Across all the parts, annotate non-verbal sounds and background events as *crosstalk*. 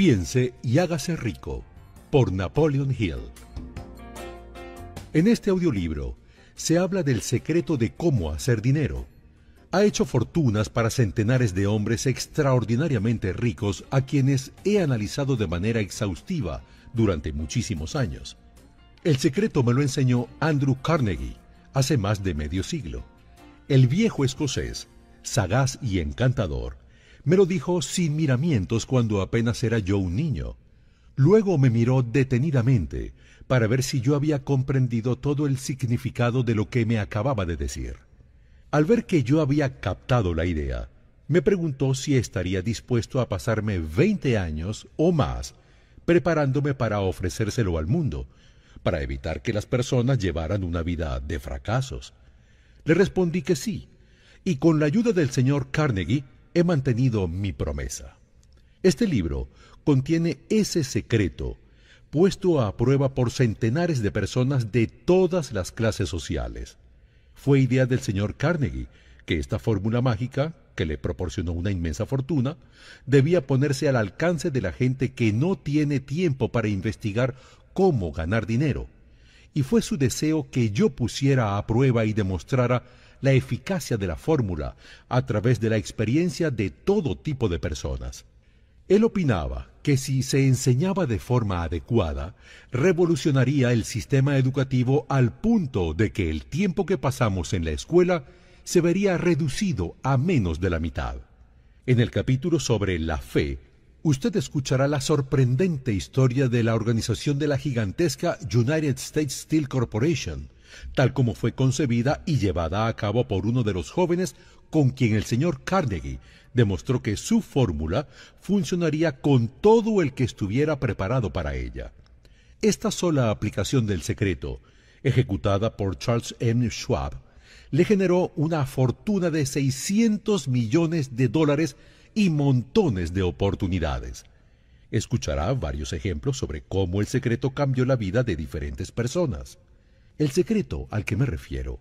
Piense y hágase rico por Napoleon Hill. En este audiolibro se habla del secreto de cómo hacer dinero. Ha hecho fortunas para centenares de hombres extraordinariamente ricos a quienes he analizado de manera exhaustiva durante muchísimos años. El secreto me lo enseñó Andrew Carnegie hace más de medio siglo. El viejo escocés, sagaz y encantador, me lo dijo sin miramientos cuando apenas era yo un niño. Luego me miró detenidamente para ver si yo había comprendido todo el significado de lo que me acababa de decir. Al ver que yo había captado la idea, me preguntó si estaría dispuesto a pasarme 20 años o más preparándome para ofrecérselo al mundo, para evitar que las personas llevaran una vida de fracasos. Le respondí que sí, y con la ayuda del señor Carnegie he mantenido mi promesa. Este libro contiene ese secreto puesto a prueba por centenares de personas de todas las clases sociales. Fue idea del señor Carnegie que esta fórmula mágica, que le proporcionó una inmensa fortuna, debía ponerse al alcance de la gente que no tiene tiempo para investigar cómo ganar dinero. Y fue su deseo que yo pusiera a prueba y demostrara la eficacia de la fórmula a través de la experiencia de todo tipo de personas. Él opinaba que si se enseñaba de forma adecuada, revolucionaría el sistema educativo al punto de que el tiempo que pasamos en la escuela se vería reducido a menos de la mitad. En el capítulo sobre la fe, usted escuchará la sorprendente historia de la organización de la gigantesca United States Steel Corporation, tal como fue concebida y llevada a cabo por uno de los jóvenes con quien el señor Carnegie demostró que su fórmula funcionaría con todo el que estuviera preparado para ella. Esta sola aplicación del secreto, ejecutada por Charles M. Schwab, le generó una fortuna de 600 millones de dólares y montones de oportunidades. Escuchará varios ejemplos sobre cómo el secreto cambió la vida de diferentes personas. El secreto al que me refiero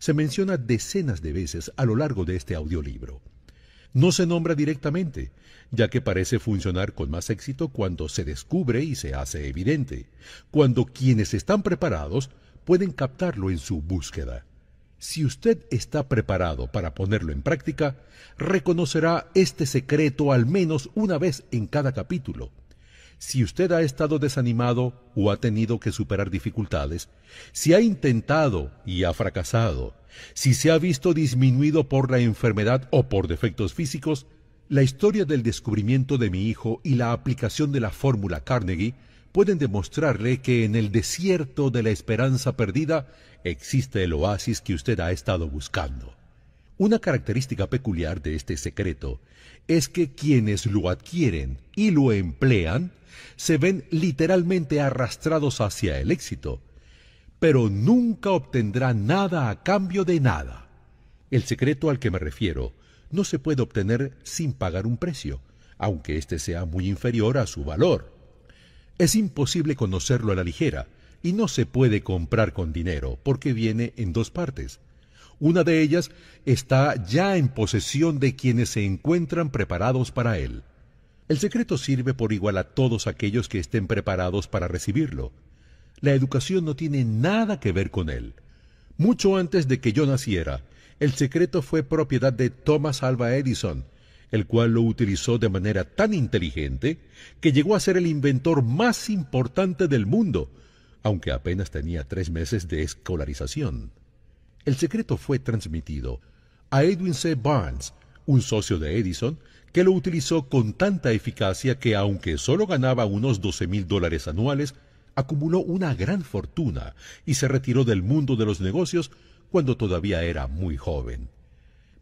se menciona decenas de veces a lo largo de este audiolibro. No se nombra directamente, ya que parece funcionar con más éxito cuando se descubre y se hace evidente, cuando quienes están preparados pueden captarlo en su búsqueda. Si usted está preparado para ponerlo en práctica, reconocerá este secreto al menos una vez en cada capítulo si usted ha estado desanimado o ha tenido que superar dificultades, si ha intentado y ha fracasado, si se ha visto disminuido por la enfermedad o por defectos físicos, la historia del descubrimiento de mi hijo y la aplicación de la fórmula Carnegie pueden demostrarle que en el desierto de la esperanza perdida existe el oasis que usted ha estado buscando. Una característica peculiar de este secreto es que quienes lo adquieren y lo emplean se ven literalmente arrastrados hacia el éxito, pero nunca obtendrán nada a cambio de nada. El secreto al que me refiero no se puede obtener sin pagar un precio, aunque éste sea muy inferior a su valor. Es imposible conocerlo a la ligera, y no se puede comprar con dinero, porque viene en dos partes. Una de ellas está ya en posesión de quienes se encuentran preparados para él. El secreto sirve por igual a todos aquellos que estén preparados para recibirlo. La educación no tiene nada que ver con él. Mucho antes de que yo naciera, el secreto fue propiedad de Thomas Alva Edison, el cual lo utilizó de manera tan inteligente que llegó a ser el inventor más importante del mundo, aunque apenas tenía tres meses de escolarización. El secreto fue transmitido a Edwin C. Barnes, un socio de Edison, que lo utilizó con tanta eficacia que aunque solo ganaba unos doce mil dólares anuales, acumuló una gran fortuna y se retiró del mundo de los negocios cuando todavía era muy joven.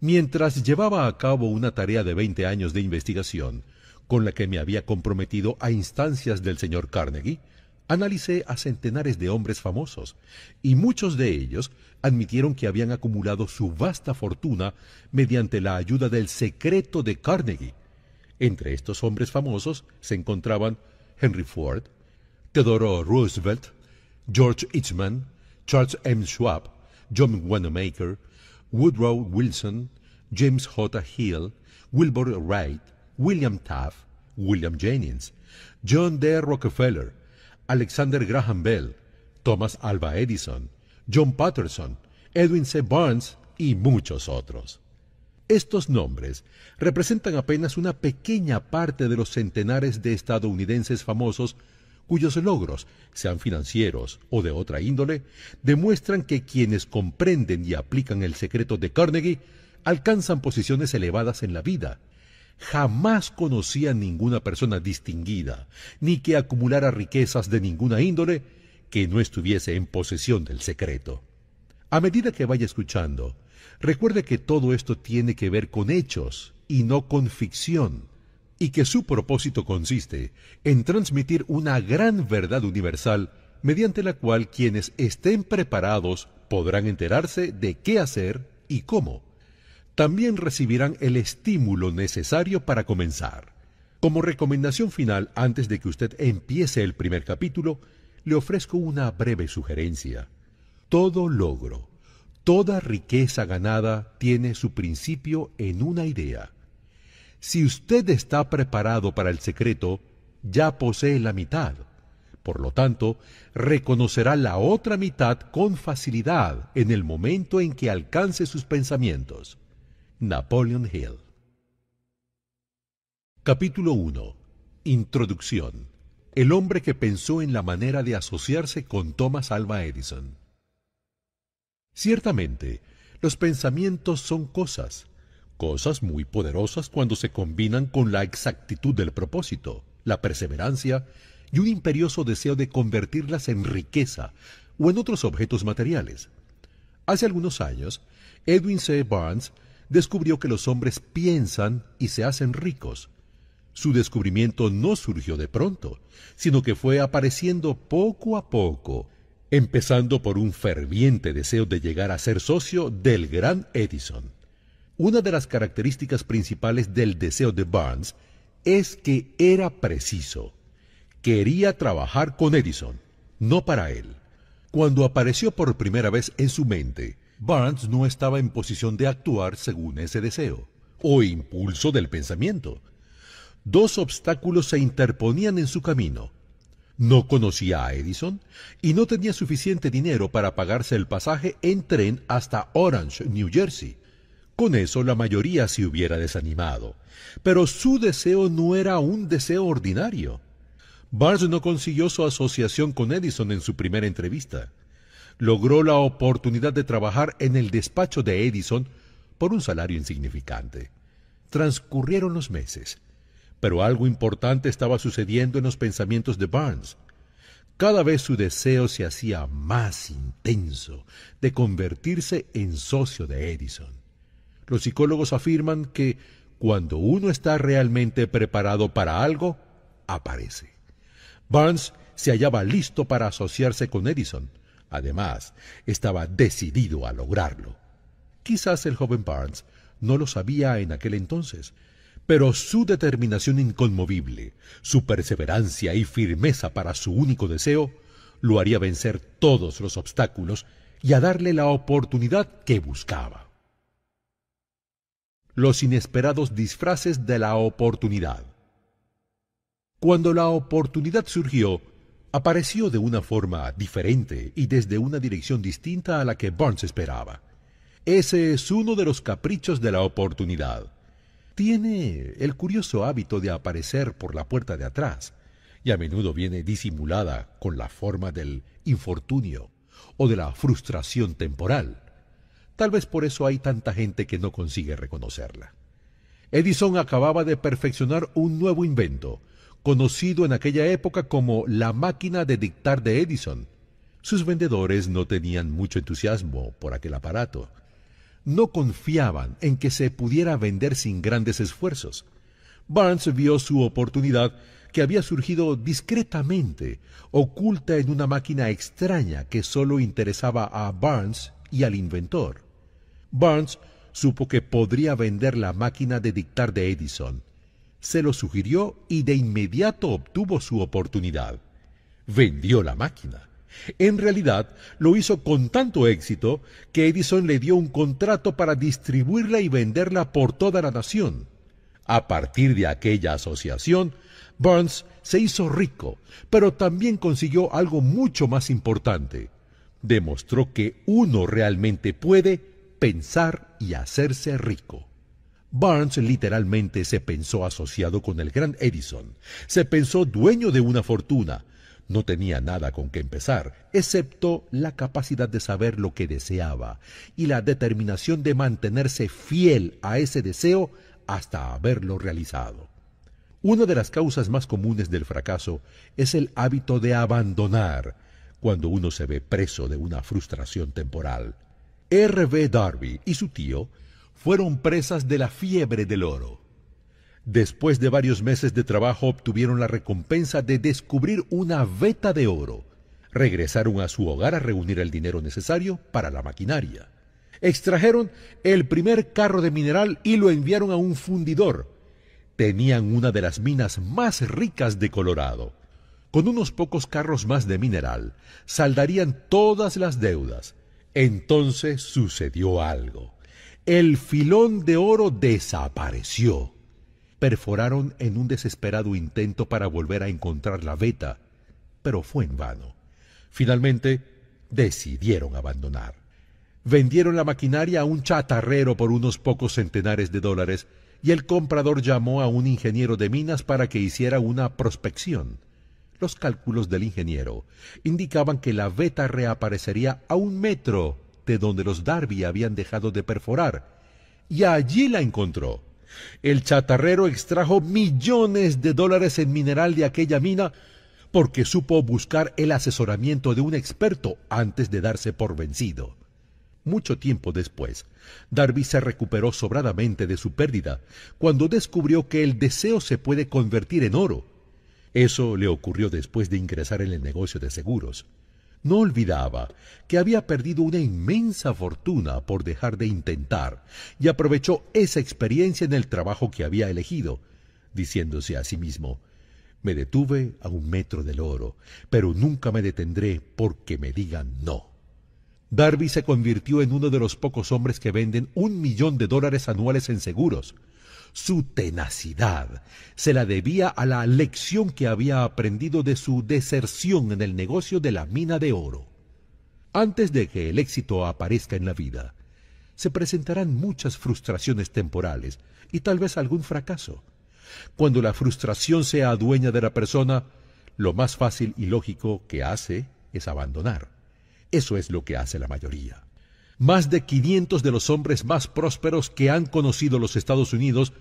Mientras llevaba a cabo una tarea de veinte años de investigación, con la que me había comprometido a instancias del señor Carnegie, Analicé a centenares de hombres famosos y muchos de ellos admitieron que habían acumulado su vasta fortuna mediante la ayuda del secreto de Carnegie. Entre estos hombres famosos se encontraban Henry Ford, Theodore Roosevelt, George itchman Charles M. Schwab, John Wanamaker, Woodrow Wilson, James J. Hill, Wilbur Wright, William Taft, William Jennings, John D. Rockefeller, Alexander Graham Bell, Thomas Alva Edison, John Patterson, Edwin C. Barnes y muchos otros. Estos nombres representan apenas una pequeña parte de los centenares de estadounidenses famosos cuyos logros, sean financieros o de otra índole, demuestran que quienes comprenden y aplican el secreto de Carnegie alcanzan posiciones elevadas en la vida jamás conocía ninguna persona distinguida, ni que acumulara riquezas de ninguna índole, que no estuviese en posesión del secreto. A medida que vaya escuchando, recuerde que todo esto tiene que ver con hechos y no con ficción, y que su propósito consiste en transmitir una gran verdad universal mediante la cual quienes estén preparados podrán enterarse de qué hacer y cómo también recibirán el estímulo necesario para comenzar. Como recomendación final, antes de que usted empiece el primer capítulo, le ofrezco una breve sugerencia. Todo logro, toda riqueza ganada tiene su principio en una idea. Si usted está preparado para el secreto, ya posee la mitad. Por lo tanto, reconocerá la otra mitad con facilidad en el momento en que alcance sus pensamientos. Napoleon Hill. Capítulo 1. Introducción. El hombre que pensó en la manera de asociarse con Thomas Alva Edison. Ciertamente, los pensamientos son cosas, cosas muy poderosas cuando se combinan con la exactitud del propósito, la perseverancia y un imperioso deseo de convertirlas en riqueza o en otros objetos materiales. Hace algunos años, Edwin C. Barnes descubrió que los hombres piensan y se hacen ricos. Su descubrimiento no surgió de pronto, sino que fue apareciendo poco a poco, empezando por un ferviente deseo de llegar a ser socio del gran Edison. Una de las características principales del deseo de Barnes es que era preciso. Quería trabajar con Edison, no para él. Cuando apareció por primera vez en su mente Barnes no estaba en posición de actuar según ese deseo o impulso del pensamiento. Dos obstáculos se interponían en su camino. No conocía a Edison y no tenía suficiente dinero para pagarse el pasaje en tren hasta Orange, New Jersey. Con eso la mayoría se hubiera desanimado, pero su deseo no era un deseo ordinario. Barnes no consiguió su asociación con Edison en su primera entrevista logró la oportunidad de trabajar en el despacho de Edison por un salario insignificante. Transcurrieron los meses, pero algo importante estaba sucediendo en los pensamientos de Barnes. Cada vez su deseo se hacía más intenso de convertirse en socio de Edison. Los psicólogos afirman que cuando uno está realmente preparado para algo, aparece. Barnes se hallaba listo para asociarse con Edison, Además, estaba decidido a lograrlo. Quizás el joven Barnes no lo sabía en aquel entonces, pero su determinación inconmovible, su perseverancia y firmeza para su único deseo, lo haría vencer todos los obstáculos y a darle la oportunidad que buscaba. Los inesperados disfraces de la oportunidad. Cuando la oportunidad surgió, apareció de una forma diferente y desde una dirección distinta a la que Burns esperaba. Ese es uno de los caprichos de la oportunidad. Tiene el curioso hábito de aparecer por la puerta de atrás y a menudo viene disimulada con la forma del infortunio o de la frustración temporal. Tal vez por eso hay tanta gente que no consigue reconocerla. Edison acababa de perfeccionar un nuevo invento, conocido en aquella época como la máquina de dictar de Edison. Sus vendedores no tenían mucho entusiasmo por aquel aparato. No confiaban en que se pudiera vender sin grandes esfuerzos. Barnes vio su oportunidad que había surgido discretamente, oculta en una máquina extraña que solo interesaba a Barnes y al inventor. Barnes supo que podría vender la máquina de dictar de Edison, se lo sugirió y de inmediato obtuvo su oportunidad. Vendió la máquina. En realidad, lo hizo con tanto éxito que Edison le dio un contrato para distribuirla y venderla por toda la nación. A partir de aquella asociación, Burns se hizo rico, pero también consiguió algo mucho más importante. Demostró que uno realmente puede pensar y hacerse rico. Barnes literalmente se pensó asociado con el gran Edison, se pensó dueño de una fortuna. No tenía nada con que empezar, excepto la capacidad de saber lo que deseaba y la determinación de mantenerse fiel a ese deseo hasta haberlo realizado. Una de las causas más comunes del fracaso es el hábito de abandonar cuando uno se ve preso de una frustración temporal. R. B. Darby y su tío fueron presas de la fiebre del oro. Después de varios meses de trabajo obtuvieron la recompensa de descubrir una veta de oro. Regresaron a su hogar a reunir el dinero necesario para la maquinaria. Extrajeron el primer carro de mineral y lo enviaron a un fundidor. Tenían una de las minas más ricas de Colorado. Con unos pocos carros más de mineral, saldarían todas las deudas. Entonces sucedió algo. El filón de oro desapareció. Perforaron en un desesperado intento para volver a encontrar la veta, pero fue en vano. Finalmente, decidieron abandonar. Vendieron la maquinaria a un chatarrero por unos pocos centenares de dólares y el comprador llamó a un ingeniero de minas para que hiciera una prospección. Los cálculos del ingeniero indicaban que la veta reaparecería a un metro donde los Darby habían dejado de perforar, y allí la encontró. El chatarrero extrajo millones de dólares en mineral de aquella mina porque supo buscar el asesoramiento de un experto antes de darse por vencido. Mucho tiempo después, Darby se recuperó sobradamente de su pérdida cuando descubrió que el deseo se puede convertir en oro. Eso le ocurrió después de ingresar en el negocio de seguros. No olvidaba que había perdido una inmensa fortuna por dejar de intentar y aprovechó esa experiencia en el trabajo que había elegido, diciéndose a sí mismo, me detuve a un metro del oro, pero nunca me detendré porque me digan no. Darby se convirtió en uno de los pocos hombres que venden un millón de dólares anuales en seguros, su tenacidad se la debía a la lección que había aprendido de su deserción en el negocio de la mina de oro. Antes de que el éxito aparezca en la vida, se presentarán muchas frustraciones temporales y tal vez algún fracaso. Cuando la frustración sea dueña de la persona, lo más fácil y lógico que hace es abandonar. Eso es lo que hace la mayoría. Más de 500 de los hombres más prósperos que han conocido los Estados Unidos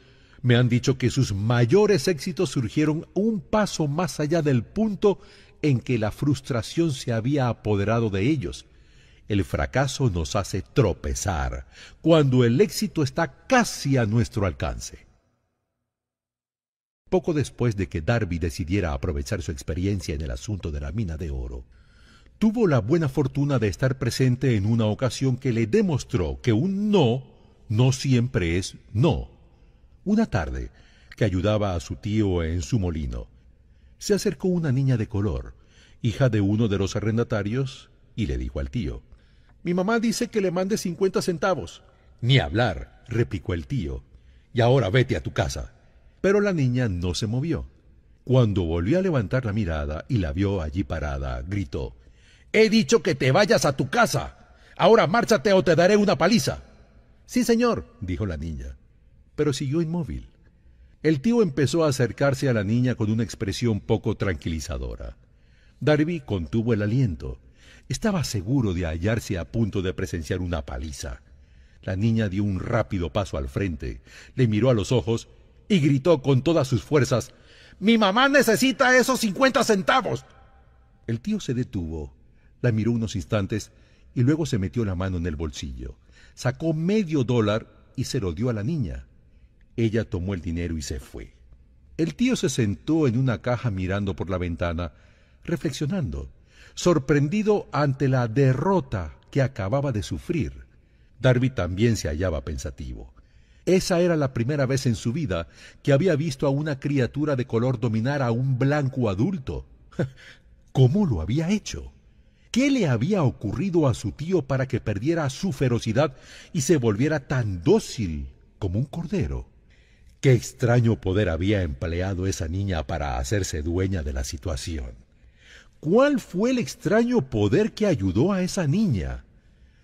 me han dicho que sus mayores éxitos surgieron un paso más allá del punto en que la frustración se había apoderado de ellos. El fracaso nos hace tropezar cuando el éxito está casi a nuestro alcance. Poco después de que Darby decidiera aprovechar su experiencia en el asunto de la mina de oro, tuvo la buena fortuna de estar presente en una ocasión que le demostró que un no no siempre es no. Una tarde, que ayudaba a su tío en su molino, se acercó una niña de color, hija de uno de los arrendatarios, y le dijo al tío, Mi mamá dice que le mande cincuenta centavos. Ni hablar, replicó el tío, y ahora vete a tu casa. Pero la niña no se movió. Cuando volvió a levantar la mirada y la vio allí parada, gritó, He dicho que te vayas a tu casa. Ahora márchate o te daré una paliza. Sí, señor, dijo la niña, pero siguió inmóvil. El tío empezó a acercarse a la niña con una expresión poco tranquilizadora. Darby contuvo el aliento. Estaba seguro de hallarse a punto de presenciar una paliza. La niña dio un rápido paso al frente, le miró a los ojos y gritó con todas sus fuerzas, Mi mamá necesita esos cincuenta centavos. El tío se detuvo la miró unos instantes y luego se metió la mano en el bolsillo. Sacó medio dólar y se lo dio a la niña. Ella tomó el dinero y se fue. El tío se sentó en una caja mirando por la ventana, reflexionando, sorprendido ante la derrota que acababa de sufrir. Darby también se hallaba pensativo. Esa era la primera vez en su vida que había visto a una criatura de color dominar a un blanco adulto. *laughs* ¿Cómo lo había hecho? ¿Qué le había ocurrido a su tío para que perdiera su ferocidad y se volviera tan dócil como un cordero? Qué extraño poder había empleado esa niña para hacerse dueña de la situación. ¿Cuál fue el extraño poder que ayudó a esa niña?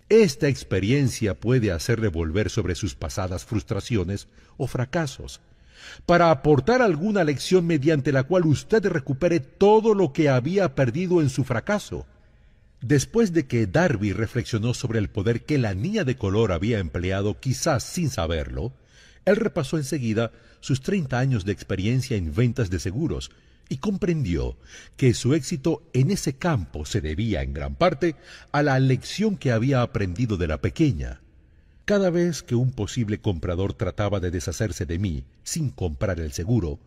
Esta experiencia puede hacerle volver sobre sus pasadas frustraciones o fracasos, para aportar alguna lección mediante la cual usted recupere todo lo que había perdido en su fracaso Después de que Darby reflexionó sobre el poder que la niña de color había empleado quizás sin saberlo, él repasó enseguida sus 30 años de experiencia en ventas de seguros y comprendió que su éxito en ese campo se debía en gran parte a la lección que había aprendido de la pequeña. Cada vez que un posible comprador trataba de deshacerse de mí sin comprar el seguro,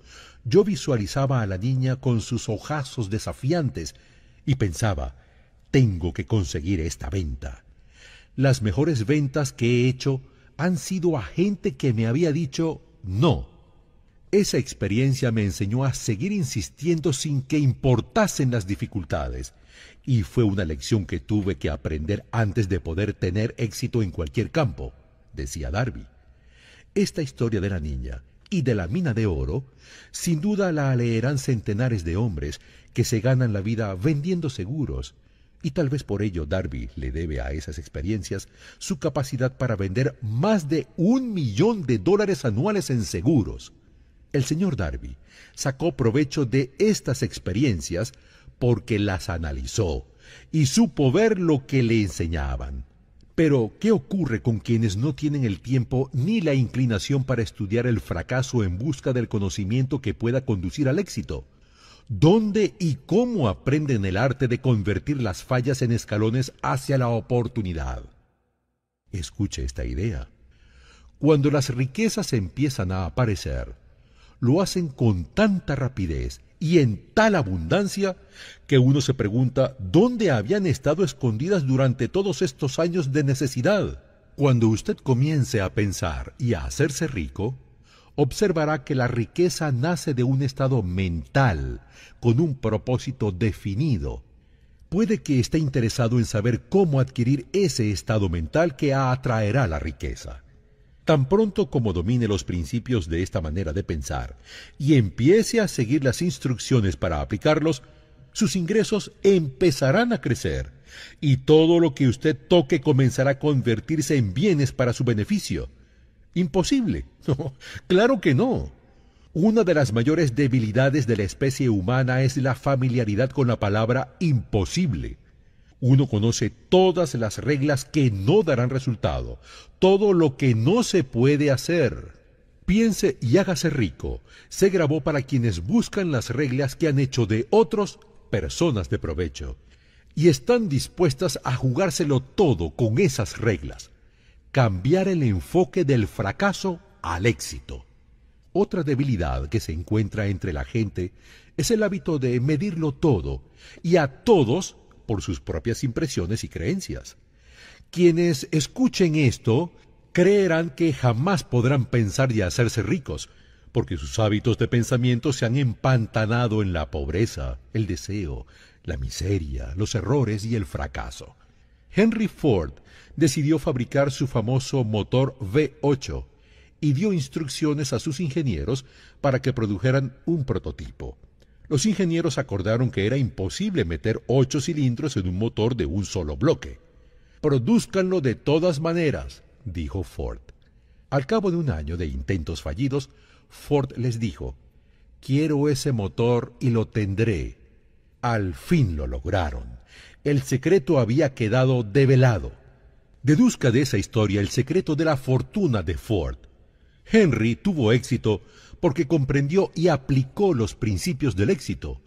yo visualizaba a la niña con sus ojazos desafiantes y pensaba tengo que conseguir esta venta. Las mejores ventas que he hecho han sido a gente que me había dicho no. Esa experiencia me enseñó a seguir insistiendo sin que importasen las dificultades, y fue una lección que tuve que aprender antes de poder tener éxito en cualquier campo, decía Darby. Esta historia de la niña y de la mina de oro, sin duda la leerán centenares de hombres que se ganan la vida vendiendo seguros, y tal vez por ello Darby le debe a esas experiencias su capacidad para vender más de un millón de dólares anuales en seguros. El señor Darby sacó provecho de estas experiencias porque las analizó y supo ver lo que le enseñaban. Pero, ¿qué ocurre con quienes no tienen el tiempo ni la inclinación para estudiar el fracaso en busca del conocimiento que pueda conducir al éxito? ¿Dónde y cómo aprenden el arte de convertir las fallas en escalones hacia la oportunidad? Escuche esta idea. Cuando las riquezas empiezan a aparecer, lo hacen con tanta rapidez y en tal abundancia que uno se pregunta dónde habían estado escondidas durante todos estos años de necesidad. Cuando usted comience a pensar y a hacerse rico, observará que la riqueza nace de un estado mental, con un propósito definido. Puede que esté interesado en saber cómo adquirir ese estado mental que atraerá la riqueza. Tan pronto como domine los principios de esta manera de pensar y empiece a seguir las instrucciones para aplicarlos, sus ingresos empezarán a crecer y todo lo que usted toque comenzará a convertirse en bienes para su beneficio. Imposible. *laughs* claro que no. Una de las mayores debilidades de la especie humana es la familiaridad con la palabra imposible. Uno conoce todas las reglas que no darán resultado, todo lo que no se puede hacer. Piense y hágase rico. Se grabó para quienes buscan las reglas que han hecho de otros personas de provecho y están dispuestas a jugárselo todo con esas reglas cambiar el enfoque del fracaso al éxito. Otra debilidad que se encuentra entre la gente es el hábito de medirlo todo y a todos por sus propias impresiones y creencias. Quienes escuchen esto creerán que jamás podrán pensar y hacerse ricos, porque sus hábitos de pensamiento se han empantanado en la pobreza, el deseo, la miseria, los errores y el fracaso. Henry Ford decidió fabricar su famoso motor V8 y dio instrucciones a sus ingenieros para que produjeran un prototipo. Los ingenieros acordaron que era imposible meter ocho cilindros en un motor de un solo bloque. Produzcanlo de todas maneras, dijo Ford. Al cabo de un año de intentos fallidos, Ford les dijo, quiero ese motor y lo tendré. Al fin lo lograron. El secreto había quedado develado. Deduzca de esa historia el secreto de la fortuna de Ford. Henry tuvo éxito porque comprendió y aplicó los principios del éxito.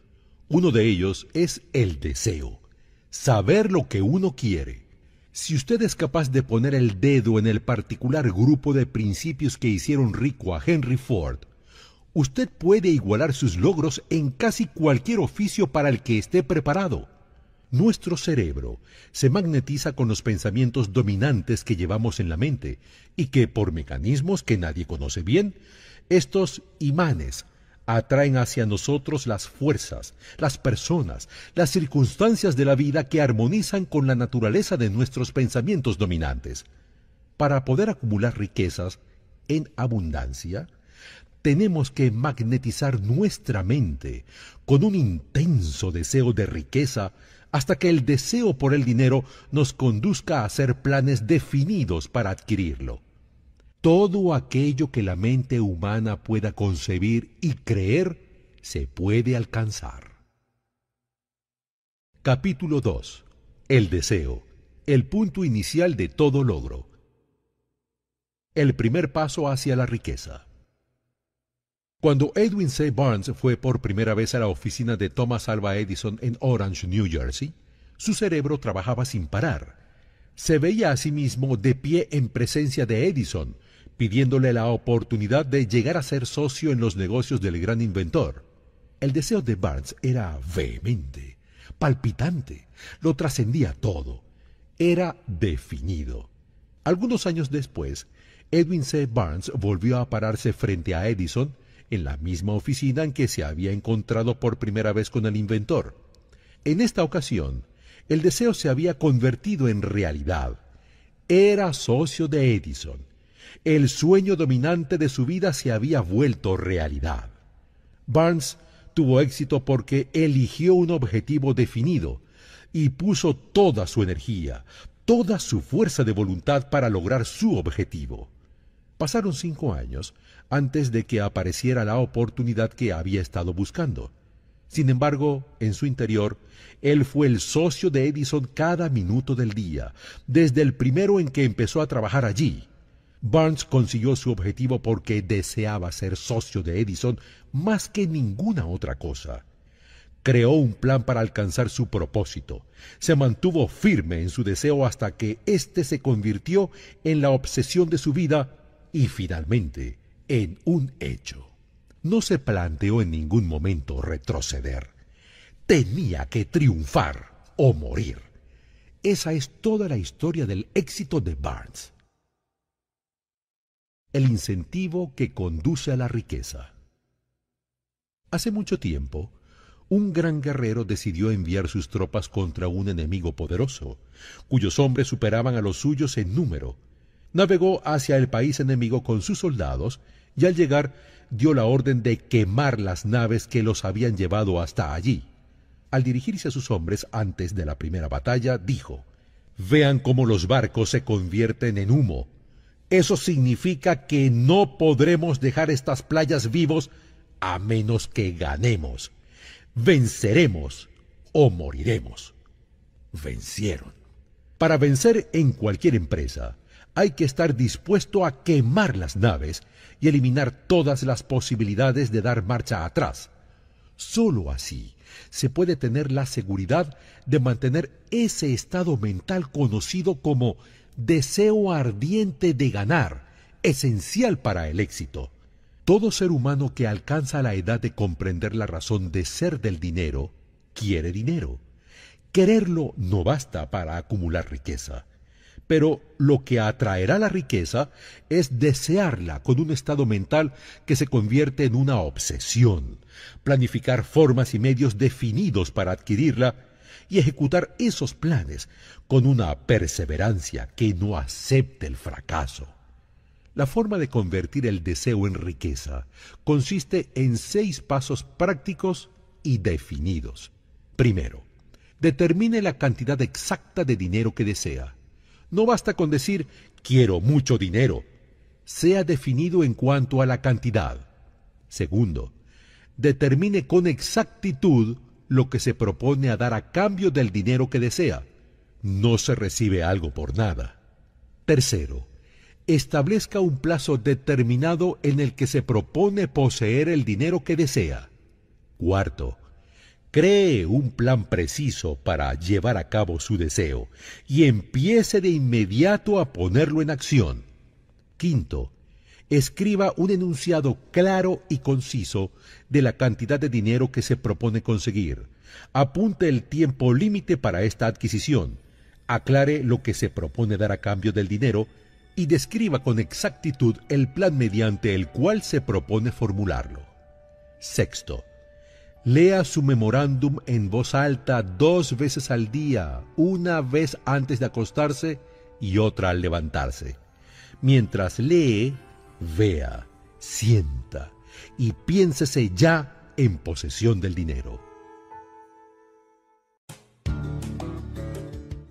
Uno de ellos es el deseo, saber lo que uno quiere. Si usted es capaz de poner el dedo en el particular grupo de principios que hicieron rico a Henry Ford, usted puede igualar sus logros en casi cualquier oficio para el que esté preparado. Nuestro cerebro se magnetiza con los pensamientos dominantes que llevamos en la mente y que, por mecanismos que nadie conoce bien, estos imanes atraen hacia nosotros las fuerzas, las personas, las circunstancias de la vida que armonizan con la naturaleza de nuestros pensamientos dominantes. Para poder acumular riquezas en abundancia, tenemos que magnetizar nuestra mente con un intenso deseo de riqueza hasta que el deseo por el dinero nos conduzca a hacer planes definidos para adquirirlo. Todo aquello que la mente humana pueda concebir y creer se puede alcanzar. Capítulo 2. El deseo, el punto inicial de todo logro. El primer paso hacia la riqueza. Cuando Edwin C. Barnes fue por primera vez a la oficina de Thomas Alva Edison en Orange, New Jersey, su cerebro trabajaba sin parar. Se veía a sí mismo de pie en presencia de Edison, pidiéndole la oportunidad de llegar a ser socio en los negocios del gran inventor. El deseo de Barnes era vehemente, palpitante, lo trascendía todo, era definido. Algunos años después, Edwin C. Barnes volvió a pararse frente a Edison en la misma oficina en que se había encontrado por primera vez con el inventor. En esta ocasión, el deseo se había convertido en realidad. Era socio de Edison. El sueño dominante de su vida se había vuelto realidad. Barnes tuvo éxito porque eligió un objetivo definido y puso toda su energía, toda su fuerza de voluntad para lograr su objetivo. Pasaron cinco años antes de que apareciera la oportunidad que había estado buscando. Sin embargo, en su interior, él fue el socio de Edison cada minuto del día, desde el primero en que empezó a trabajar allí. Barnes consiguió su objetivo porque deseaba ser socio de Edison más que ninguna otra cosa. Creó un plan para alcanzar su propósito. Se mantuvo firme en su deseo hasta que éste se convirtió en la obsesión de su vida y finalmente en un hecho. No se planteó en ningún momento retroceder. Tenía que triunfar o morir. Esa es toda la historia del éxito de Barnes. El incentivo que conduce a la riqueza. Hace mucho tiempo, un gran guerrero decidió enviar sus tropas contra un enemigo poderoso, cuyos hombres superaban a los suyos en número navegó hacia el país enemigo con sus soldados y al llegar dio la orden de quemar las naves que los habían llevado hasta allí. Al dirigirse a sus hombres antes de la primera batalla, dijo, Vean cómo los barcos se convierten en humo. Eso significa que no podremos dejar estas playas vivos a menos que ganemos. Venceremos o moriremos. Vencieron. Para vencer en cualquier empresa, hay que estar dispuesto a quemar las naves y eliminar todas las posibilidades de dar marcha atrás. Solo así se puede tener la seguridad de mantener ese estado mental conocido como deseo ardiente de ganar, esencial para el éxito. Todo ser humano que alcanza la edad de comprender la razón de ser del dinero, quiere dinero. Quererlo no basta para acumular riqueza. Pero lo que atraerá la riqueza es desearla con un estado mental que se convierte en una obsesión, planificar formas y medios definidos para adquirirla y ejecutar esos planes con una perseverancia que no acepte el fracaso. La forma de convertir el deseo en riqueza consiste en seis pasos prácticos y definidos. Primero, determine la cantidad exacta de dinero que desea. No basta con decir quiero mucho dinero. Sea definido en cuanto a la cantidad. Segundo, determine con exactitud lo que se propone a dar a cambio del dinero que desea. No se recibe algo por nada. Tercero, establezca un plazo determinado en el que se propone poseer el dinero que desea. Cuarto, Cree un plan preciso para llevar a cabo su deseo y empiece de inmediato a ponerlo en acción. Quinto, escriba un enunciado claro y conciso de la cantidad de dinero que se propone conseguir. Apunte el tiempo límite para esta adquisición. Aclare lo que se propone dar a cambio del dinero y describa con exactitud el plan mediante el cual se propone formularlo. Sexto, Lea su memorándum en voz alta dos veces al día, una vez antes de acostarse y otra al levantarse. Mientras lee, vea, sienta y piénsese ya en posesión del dinero.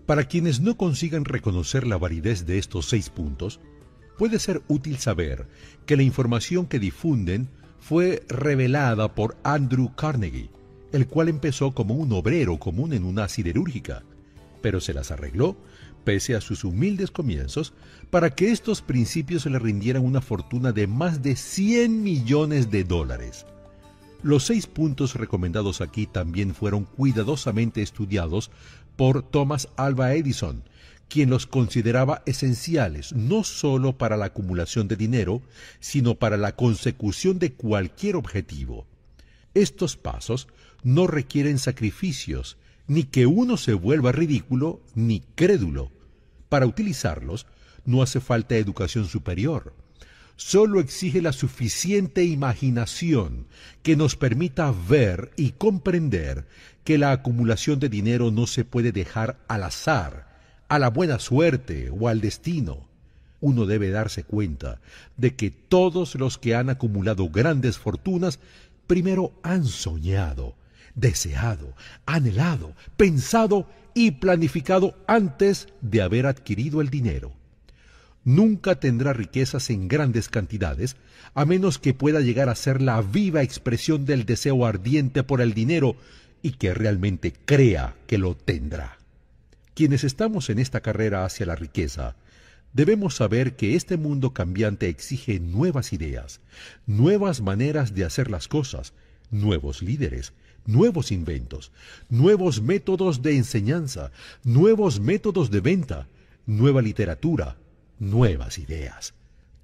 Para quienes no consigan reconocer la validez de estos seis puntos, puede ser útil saber que la información que difunden fue revelada por Andrew Carnegie, el cual empezó como un obrero común en una siderúrgica, pero se las arregló, pese a sus humildes comienzos, para que estos principios le rindieran una fortuna de más de 100 millones de dólares. Los seis puntos recomendados aquí también fueron cuidadosamente estudiados por Thomas Alva Edison, quien los consideraba esenciales no sólo para la acumulación de dinero, sino para la consecución de cualquier objetivo. Estos pasos no requieren sacrificios, ni que uno se vuelva ridículo ni crédulo. Para utilizarlos no hace falta educación superior. Solo exige la suficiente imaginación que nos permita ver y comprender que la acumulación de dinero no se puede dejar al azar, a la buena suerte o al destino, uno debe darse cuenta de que todos los que han acumulado grandes fortunas primero han soñado, deseado, anhelado, pensado y planificado antes de haber adquirido el dinero. Nunca tendrá riquezas en grandes cantidades, a menos que pueda llegar a ser la viva expresión del deseo ardiente por el dinero y que realmente crea que lo tendrá quienes estamos en esta carrera hacia la riqueza, debemos saber que este mundo cambiante exige nuevas ideas, nuevas maneras de hacer las cosas, nuevos líderes, nuevos inventos, nuevos métodos de enseñanza, nuevos métodos de venta, nueva literatura, nuevas ideas.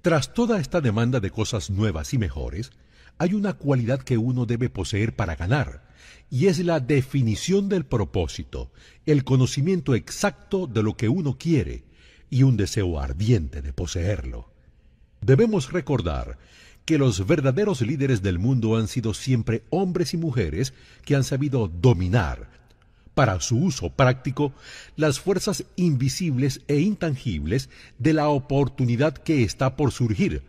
Tras toda esta demanda de cosas nuevas y mejores, hay una cualidad que uno debe poseer para ganar, y es la definición del propósito, el conocimiento exacto de lo que uno quiere y un deseo ardiente de poseerlo. Debemos recordar que los verdaderos líderes del mundo han sido siempre hombres y mujeres que han sabido dominar, para su uso práctico, las fuerzas invisibles e intangibles de la oportunidad que está por surgir,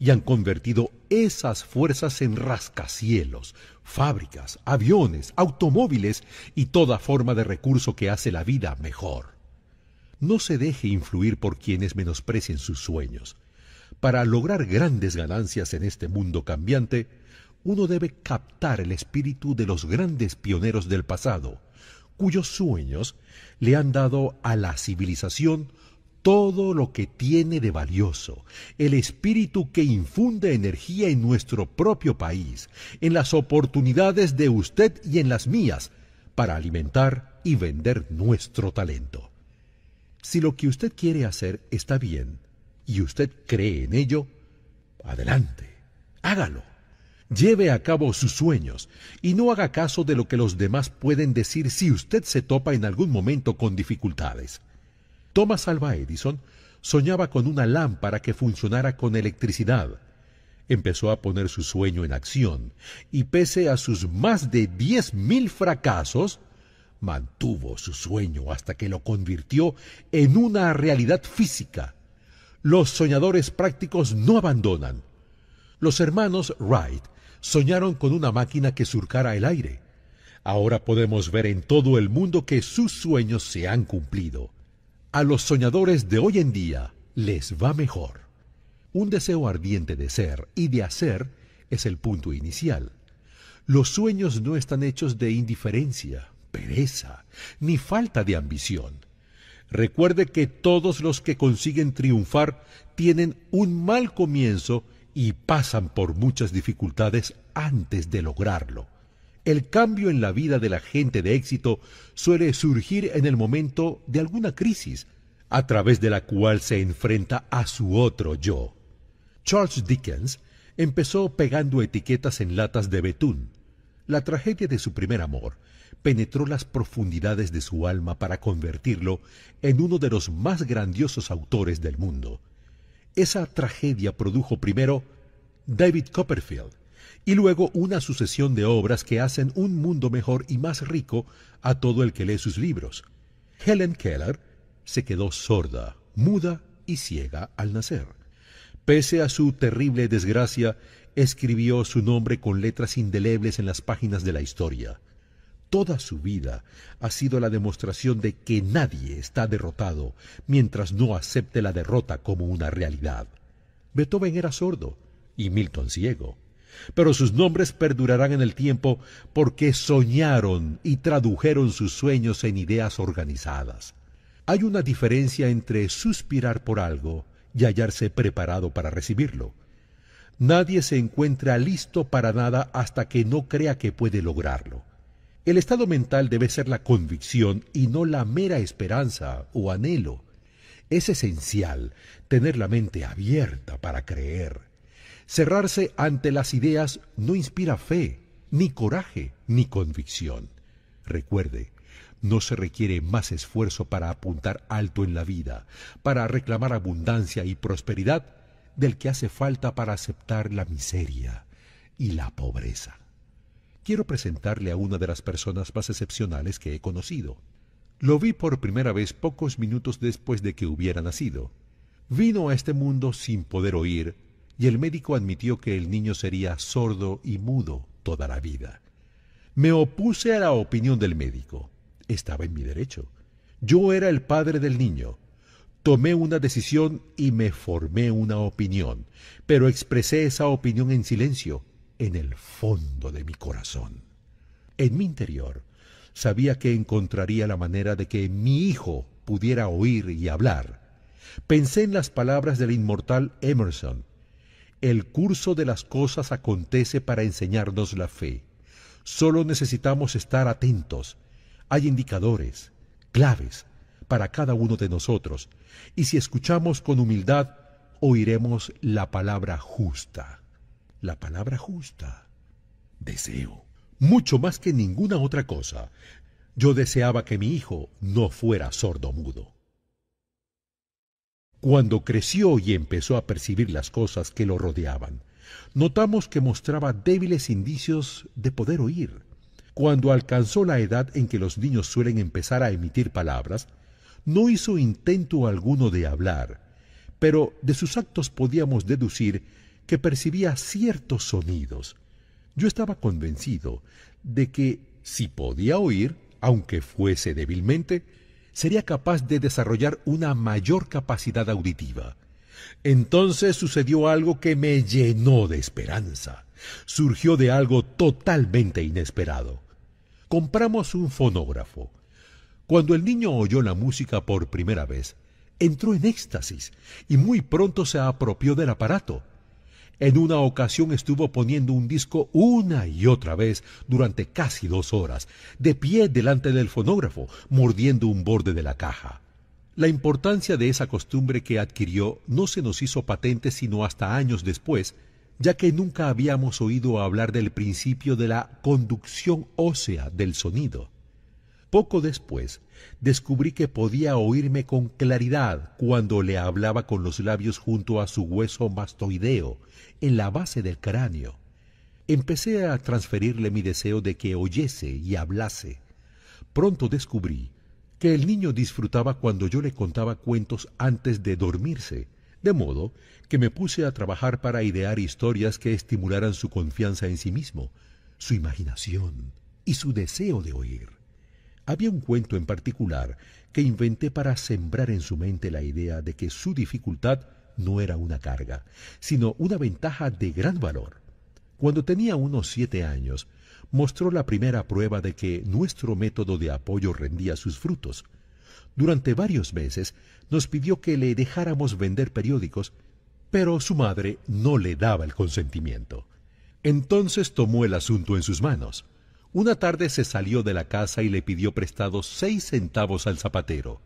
y han convertido esas fuerzas en rascacielos, fábricas, aviones, automóviles y toda forma de recurso que hace la vida mejor. No se deje influir por quienes menosprecien sus sueños. Para lograr grandes ganancias en este mundo cambiante, uno debe captar el espíritu de los grandes pioneros del pasado, cuyos sueños le han dado a la civilización todo lo que tiene de valioso, el espíritu que infunde energía en nuestro propio país, en las oportunidades de usted y en las mías, para alimentar y vender nuestro talento. Si lo que usted quiere hacer está bien y usted cree en ello, adelante, hágalo. Lleve a cabo sus sueños y no haga caso de lo que los demás pueden decir si usted se topa en algún momento con dificultades. Thomas Alva Edison soñaba con una lámpara que funcionara con electricidad. Empezó a poner su sueño en acción y pese a sus más de diez mil fracasos, mantuvo su sueño hasta que lo convirtió en una realidad física. Los soñadores prácticos no abandonan. Los hermanos Wright soñaron con una máquina que surcara el aire. Ahora podemos ver en todo el mundo que sus sueños se han cumplido. A los soñadores de hoy en día les va mejor. Un deseo ardiente de ser y de hacer es el punto inicial. Los sueños no están hechos de indiferencia, pereza, ni falta de ambición. Recuerde que todos los que consiguen triunfar tienen un mal comienzo y pasan por muchas dificultades antes de lograrlo. El cambio en la vida de la gente de éxito suele surgir en el momento de alguna crisis, a través de la cual se enfrenta a su otro yo. Charles Dickens empezó pegando etiquetas en latas de betún. La tragedia de su primer amor penetró las profundidades de su alma para convertirlo en uno de los más grandiosos autores del mundo. Esa tragedia produjo primero David Copperfield, y luego una sucesión de obras que hacen un mundo mejor y más rico a todo el que lee sus libros. Helen Keller se quedó sorda, muda y ciega al nacer. Pese a su terrible desgracia, escribió su nombre con letras indelebles en las páginas de la historia. Toda su vida ha sido la demostración de que nadie está derrotado mientras no acepte la derrota como una realidad. Beethoven era sordo y Milton ciego pero sus nombres perdurarán en el tiempo porque soñaron y tradujeron sus sueños en ideas organizadas. Hay una diferencia entre suspirar por algo y hallarse preparado para recibirlo. Nadie se encuentra listo para nada hasta que no crea que puede lograrlo. El estado mental debe ser la convicción y no la mera esperanza o anhelo. Es esencial tener la mente abierta para creer Cerrarse ante las ideas no inspira fe, ni coraje, ni convicción. Recuerde, no se requiere más esfuerzo para apuntar alto en la vida, para reclamar abundancia y prosperidad, del que hace falta para aceptar la miseria y la pobreza. Quiero presentarle a una de las personas más excepcionales que he conocido. Lo vi por primera vez pocos minutos después de que hubiera nacido. Vino a este mundo sin poder oír, y el médico admitió que el niño sería sordo y mudo toda la vida. Me opuse a la opinión del médico. Estaba en mi derecho. Yo era el padre del niño. Tomé una decisión y me formé una opinión, pero expresé esa opinión en silencio, en el fondo de mi corazón. En mi interior sabía que encontraría la manera de que mi hijo pudiera oír y hablar. Pensé en las palabras del inmortal Emerson, el curso de las cosas acontece para enseñarnos la fe. Solo necesitamos estar atentos. Hay indicadores, claves, para cada uno de nosotros, y si escuchamos con humildad, oiremos la palabra justa. La palabra justa. Deseo. Mucho más que ninguna otra cosa. Yo deseaba que mi hijo no fuera sordo mudo. Cuando creció y empezó a percibir las cosas que lo rodeaban, notamos que mostraba débiles indicios de poder oír. Cuando alcanzó la edad en que los niños suelen empezar a emitir palabras, no hizo intento alguno de hablar, pero de sus actos podíamos deducir que percibía ciertos sonidos. Yo estaba convencido de que si podía oír, aunque fuese débilmente, sería capaz de desarrollar una mayor capacidad auditiva. Entonces sucedió algo que me llenó de esperanza. Surgió de algo totalmente inesperado. Compramos un fonógrafo. Cuando el niño oyó la música por primera vez, entró en éxtasis y muy pronto se apropió del aparato. En una ocasión estuvo poniendo un disco una y otra vez durante casi dos horas, de pie delante del fonógrafo, mordiendo un borde de la caja. La importancia de esa costumbre que adquirió no se nos hizo patente sino hasta años después, ya que nunca habíamos oído hablar del principio de la conducción ósea del sonido. Poco después, descubrí que podía oírme con claridad cuando le hablaba con los labios junto a su hueso mastoideo, en la base del cráneo. Empecé a transferirle mi deseo de que oyese y hablase. Pronto descubrí que el niño disfrutaba cuando yo le contaba cuentos antes de dormirse, de modo que me puse a trabajar para idear historias que estimularan su confianza en sí mismo, su imaginación y su deseo de oír. Había un cuento en particular que inventé para sembrar en su mente la idea de que su dificultad no era una carga, sino una ventaja de gran valor. Cuando tenía unos siete años, mostró la primera prueba de que nuestro método de apoyo rendía sus frutos. Durante varios meses nos pidió que le dejáramos vender periódicos, pero su madre no le daba el consentimiento. Entonces tomó el asunto en sus manos. Una tarde se salió de la casa y le pidió prestados seis centavos al zapatero.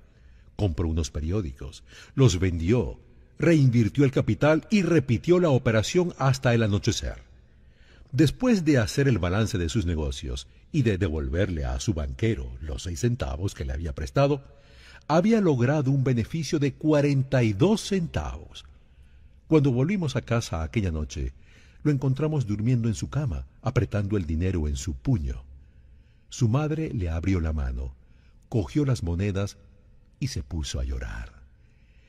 Compró unos periódicos, los vendió, reinvirtió el capital y repitió la operación hasta el anochecer. Después de hacer el balance de sus negocios y de devolverle a su banquero los seis centavos que le había prestado, había logrado un beneficio de 42 centavos. Cuando volvimos a casa aquella noche, lo encontramos durmiendo en su cama, apretando el dinero en su puño. Su madre le abrió la mano, cogió las monedas y se puso a llorar.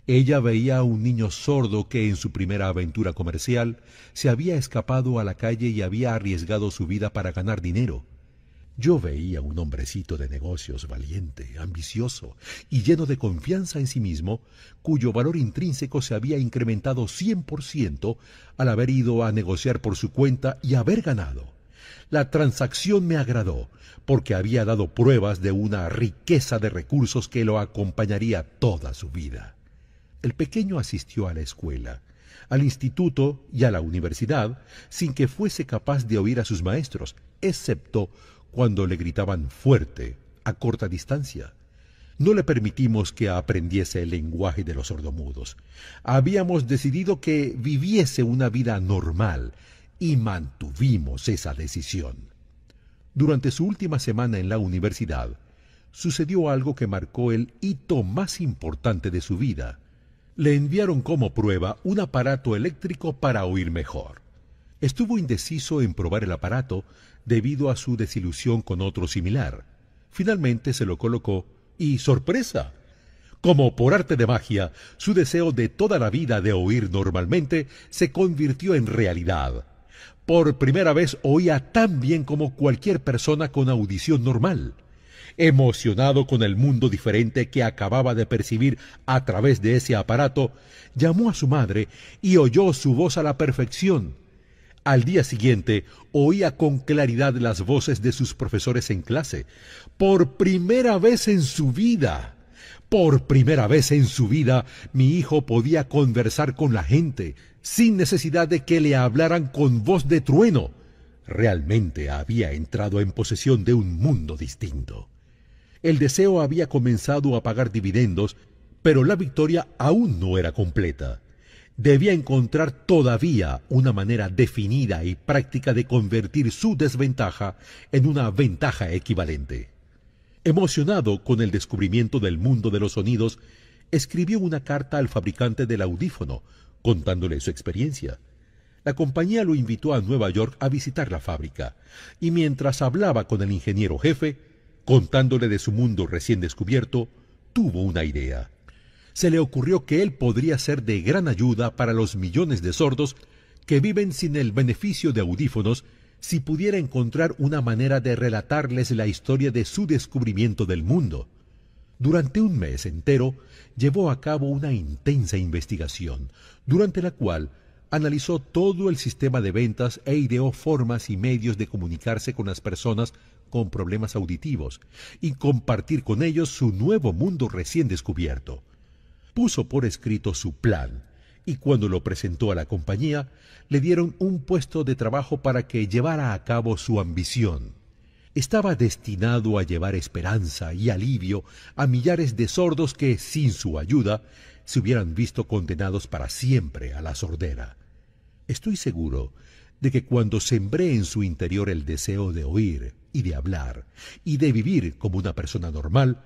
Ella veía a un niño sordo que en su primera aventura comercial se había escapado a la calle y había arriesgado su vida para ganar dinero. Yo veía un hombrecito de negocios valiente, ambicioso y lleno de confianza en sí mismo, cuyo valor intrínseco se había incrementado 100% al haber ido a negociar por su cuenta y haber ganado. La transacción me agradó, porque había dado pruebas de una riqueza de recursos que lo acompañaría toda su vida. El pequeño asistió a la escuela al instituto y a la universidad sin que fuese capaz de oír a sus maestros, excepto cuando le gritaban fuerte, a corta distancia. No le permitimos que aprendiese el lenguaje de los sordomudos. Habíamos decidido que viviese una vida normal y mantuvimos esa decisión. Durante su última semana en la universidad, sucedió algo que marcó el hito más importante de su vida le enviaron como prueba un aparato eléctrico para oír mejor. Estuvo indeciso en probar el aparato debido a su desilusión con otro similar. Finalmente se lo colocó y ¡sorpresa! Como por arte de magia, su deseo de toda la vida de oír normalmente se convirtió en realidad. Por primera vez oía tan bien como cualquier persona con audición normal emocionado con el mundo diferente que acababa de percibir a través de ese aparato, llamó a su madre y oyó su voz a la perfección. Al día siguiente oía con claridad las voces de sus profesores en clase. Por primera vez en su vida, por primera vez en su vida, mi hijo podía conversar con la gente sin necesidad de que le hablaran con voz de trueno. Realmente había entrado en posesión de un mundo distinto el deseo había comenzado a pagar dividendos, pero la victoria aún no era completa. Debía encontrar todavía una manera definida y práctica de convertir su desventaja en una ventaja equivalente. Emocionado con el descubrimiento del mundo de los sonidos, escribió una carta al fabricante del audífono, contándole su experiencia. La compañía lo invitó a Nueva York a visitar la fábrica, y mientras hablaba con el ingeniero jefe, Contándole de su mundo recién descubierto, tuvo una idea. Se le ocurrió que él podría ser de gran ayuda para los millones de sordos que viven sin el beneficio de audífonos si pudiera encontrar una manera de relatarles la historia de su descubrimiento del mundo. Durante un mes entero llevó a cabo una intensa investigación, durante la cual analizó todo el sistema de ventas e ideó formas y medios de comunicarse con las personas con problemas auditivos y compartir con ellos su nuevo mundo recién descubierto. Puso por escrito su plan y cuando lo presentó a la compañía le dieron un puesto de trabajo para que llevara a cabo su ambición. Estaba destinado a llevar esperanza y alivio a millares de sordos que, sin su ayuda, se hubieran visto condenados para siempre a la sordera. Estoy seguro de que cuando sembré en su interior el deseo de oír y de hablar y de vivir como una persona normal,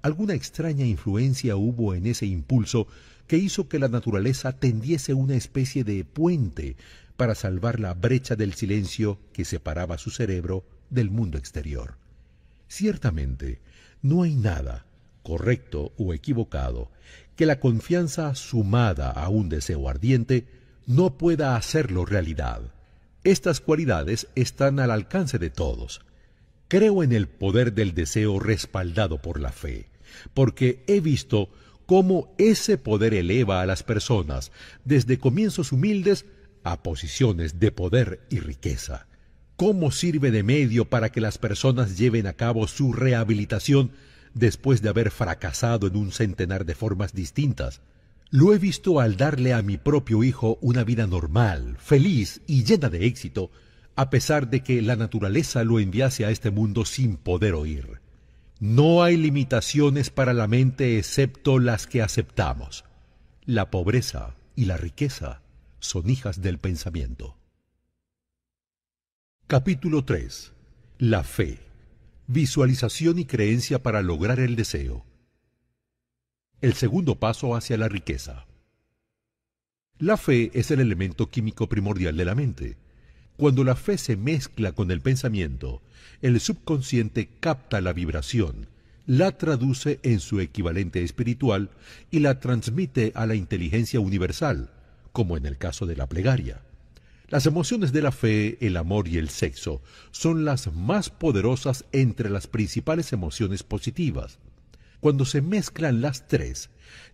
alguna extraña influencia hubo en ese impulso que hizo que la naturaleza tendiese una especie de puente para salvar la brecha del silencio que separaba su cerebro del mundo exterior. Ciertamente, no hay nada, correcto o equivocado, que la confianza sumada a un deseo ardiente no pueda hacerlo realidad. Estas cualidades están al alcance de todos. Creo en el poder del deseo respaldado por la fe, porque he visto cómo ese poder eleva a las personas desde comienzos humildes a posiciones de poder y riqueza. ¿Cómo sirve de medio para que las personas lleven a cabo su rehabilitación después de haber fracasado en un centenar de formas distintas? Lo he visto al darle a mi propio hijo una vida normal, feliz y llena de éxito, a pesar de que la naturaleza lo enviase a este mundo sin poder oír. No hay limitaciones para la mente excepto las que aceptamos. La pobreza y la riqueza son hijas del pensamiento. Capítulo 3. La fe. Visualización y creencia para lograr el deseo el segundo paso hacia la riqueza. La fe es el elemento químico primordial de la mente. Cuando la fe se mezcla con el pensamiento, el subconsciente capta la vibración, la traduce en su equivalente espiritual y la transmite a la inteligencia universal, como en el caso de la plegaria. Las emociones de la fe, el amor y el sexo son las más poderosas entre las principales emociones positivas, cuando se mezclan las tres,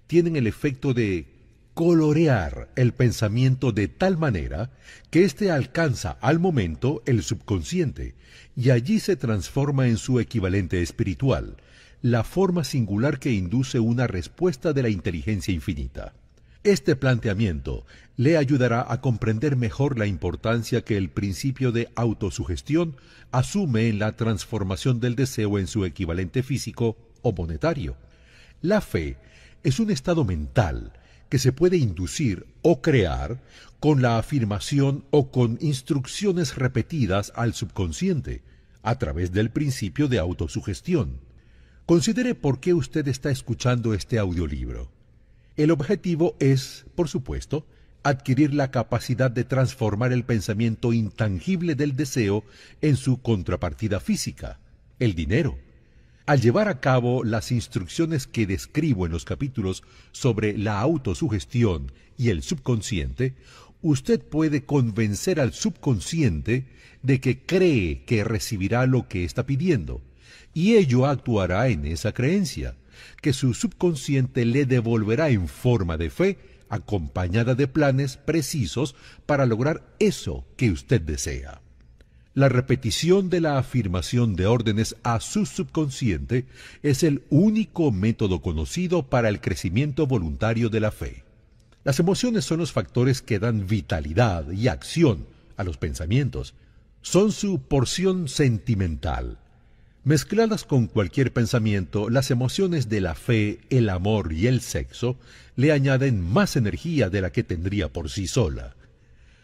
tienen el efecto de colorear el pensamiento de tal manera que éste alcanza al momento el subconsciente y allí se transforma en su equivalente espiritual, la forma singular que induce una respuesta de la inteligencia infinita. Este planteamiento le ayudará a comprender mejor la importancia que el principio de autosugestión asume en la transformación del deseo en su equivalente físico o monetario. La fe es un estado mental que se puede inducir o crear con la afirmación o con instrucciones repetidas al subconsciente, a través del principio de autosugestión. Considere por qué usted está escuchando este audiolibro. El objetivo es, por supuesto, adquirir la capacidad de transformar el pensamiento intangible del deseo en su contrapartida física, el dinero al llevar a cabo las instrucciones que describo en los capítulos sobre la autosugestión y el subconsciente, usted puede convencer al subconsciente de que cree que recibirá lo que está pidiendo, y ello actuará en esa creencia, que su subconsciente le devolverá en forma de fe acompañada de planes precisos para lograr eso que usted desea. La repetición de la afirmación de órdenes a su subconsciente es el único método conocido para el crecimiento voluntario de la fe. Las emociones son los factores que dan vitalidad y acción a los pensamientos. Son su porción sentimental. Mezcladas con cualquier pensamiento, las emociones de la fe, el amor y el sexo le añaden más energía de la que tendría por sí sola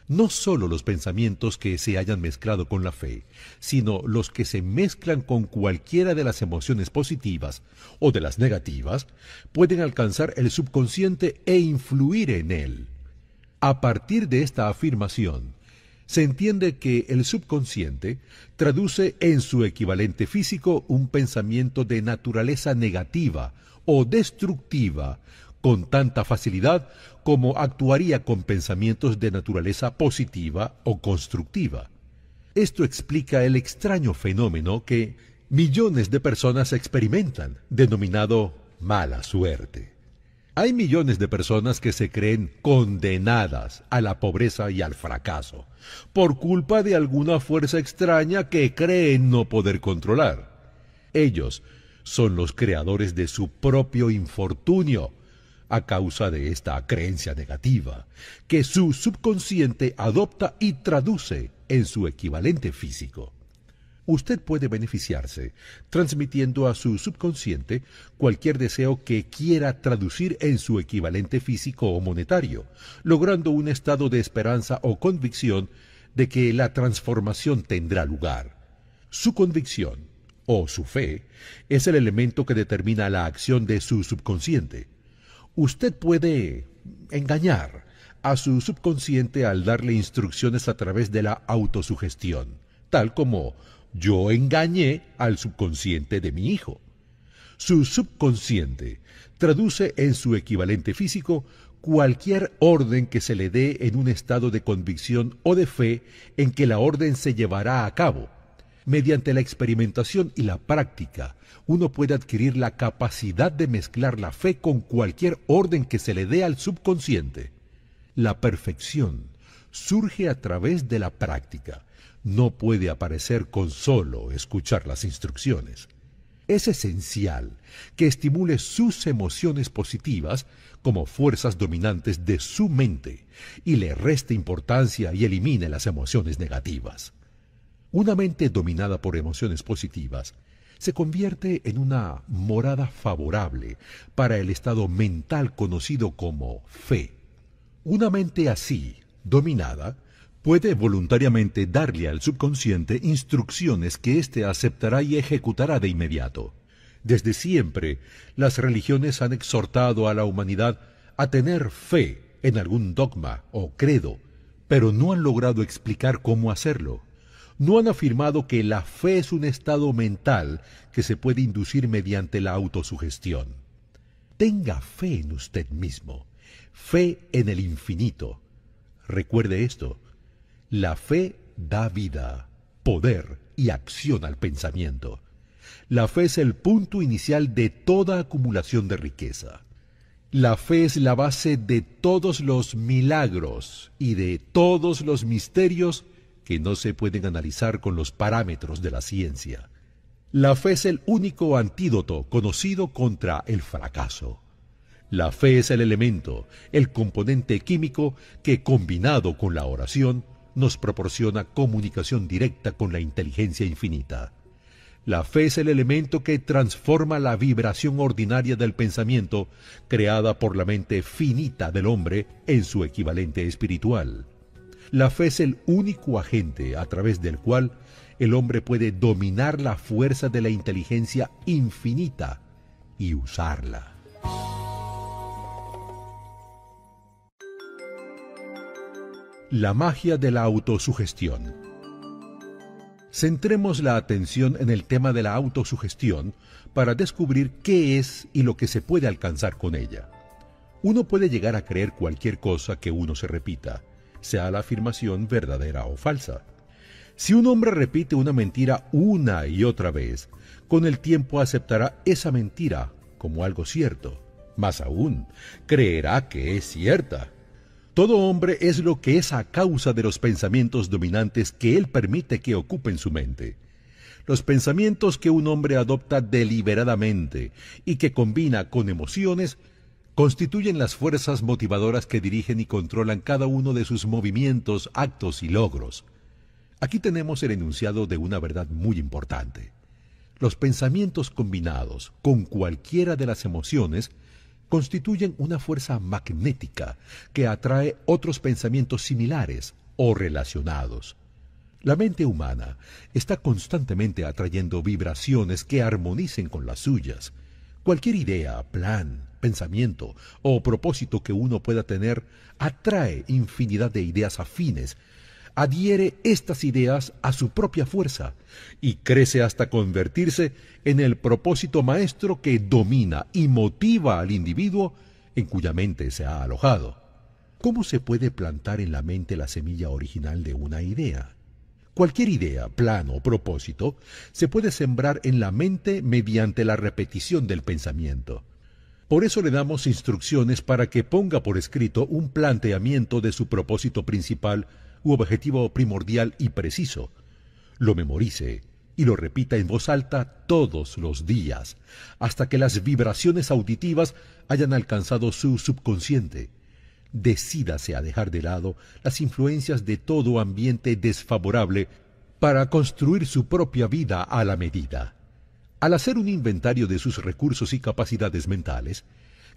no sólo los pensamientos que se hayan mezclado con la fe, sino los que se mezclan con cualquiera de las emociones positivas o de las negativas, pueden alcanzar el subconsciente e influir en él. A partir de esta afirmación, se entiende que el subconsciente traduce en su equivalente físico un pensamiento de naturaleza negativa o destructiva con tanta facilidad como actuaría con pensamientos de naturaleza positiva o constructiva. Esto explica el extraño fenómeno que millones de personas experimentan, denominado mala suerte. Hay millones de personas que se creen condenadas a la pobreza y al fracaso por culpa de alguna fuerza extraña que creen no poder controlar. Ellos son los creadores de su propio infortunio a causa de esta creencia negativa, que su subconsciente adopta y traduce en su equivalente físico. Usted puede beneficiarse transmitiendo a su subconsciente cualquier deseo que quiera traducir en su equivalente físico o monetario, logrando un estado de esperanza o convicción de que la transformación tendrá lugar. Su convicción o su fe es el elemento que determina la acción de su subconsciente. Usted puede engañar a su subconsciente al darle instrucciones a través de la autosugestión, tal como yo engañé al subconsciente de mi hijo. Su subconsciente traduce en su equivalente físico cualquier orden que se le dé en un estado de convicción o de fe en que la orden se llevará a cabo, Mediante la experimentación y la práctica, uno puede adquirir la capacidad de mezclar la fe con cualquier orden que se le dé al subconsciente. La perfección surge a través de la práctica. No puede aparecer con solo escuchar las instrucciones. Es esencial que estimule sus emociones positivas como fuerzas dominantes de su mente y le reste importancia y elimine las emociones negativas. Una mente dominada por emociones positivas se convierte en una morada favorable para el estado mental conocido como fe. Una mente así, dominada, puede voluntariamente darle al subconsciente instrucciones que éste aceptará y ejecutará de inmediato. Desde siempre, las religiones han exhortado a la humanidad a tener fe en algún dogma o credo, pero no han logrado explicar cómo hacerlo no han afirmado que la fe es un estado mental que se puede inducir mediante la autosugestión. Tenga fe en usted mismo, fe en el infinito. Recuerde esto, la fe da vida, poder y acción al pensamiento. La fe es el punto inicial de toda acumulación de riqueza. La fe es la base de todos los milagros y de todos los misterios que no se pueden analizar con los parámetros de la ciencia. La fe es el único antídoto conocido contra el fracaso. La fe es el elemento, el componente químico que combinado con la oración nos proporciona comunicación directa con la inteligencia infinita. La fe es el elemento que transforma la vibración ordinaria del pensamiento creada por la mente finita del hombre en su equivalente espiritual. La fe es el único agente a través del cual el hombre puede dominar la fuerza de la inteligencia infinita y usarla. La magia de la autosugestión. Centremos la atención en el tema de la autosugestión para descubrir qué es y lo que se puede alcanzar con ella. Uno puede llegar a creer cualquier cosa que uno se repita, sea la afirmación verdadera o falsa. Si un hombre repite una mentira una y otra vez, con el tiempo aceptará esa mentira como algo cierto. Más aún, creerá que es cierta. Todo hombre es lo que es a causa de los pensamientos dominantes que él permite que ocupen su mente. Los pensamientos que un hombre adopta deliberadamente y que combina con emociones constituyen las fuerzas motivadoras que dirigen y controlan cada uno de sus movimientos, actos y logros. Aquí tenemos el enunciado de una verdad muy importante. Los pensamientos combinados con cualquiera de las emociones constituyen una fuerza magnética que atrae otros pensamientos similares o relacionados. La mente humana está constantemente atrayendo vibraciones que armonicen con las suyas. Cualquier idea, plan, pensamiento o propósito que uno pueda tener atrae infinidad de ideas afines, adhiere estas ideas a su propia fuerza y crece hasta convertirse en el propósito maestro que domina y motiva al individuo en cuya mente se ha alojado. ¿Cómo se puede plantar en la mente la semilla original de una idea? Cualquier idea, plan o propósito se puede sembrar en la mente mediante la repetición del pensamiento. Por eso le damos instrucciones para que ponga por escrito un planteamiento de su propósito principal u objetivo primordial y preciso. Lo memorice y lo repita en voz alta todos los días, hasta que las vibraciones auditivas hayan alcanzado su subconsciente. Decídase a dejar de lado las influencias de todo ambiente desfavorable para construir su propia vida a la medida. Al hacer un inventario de sus recursos y capacidades mentales,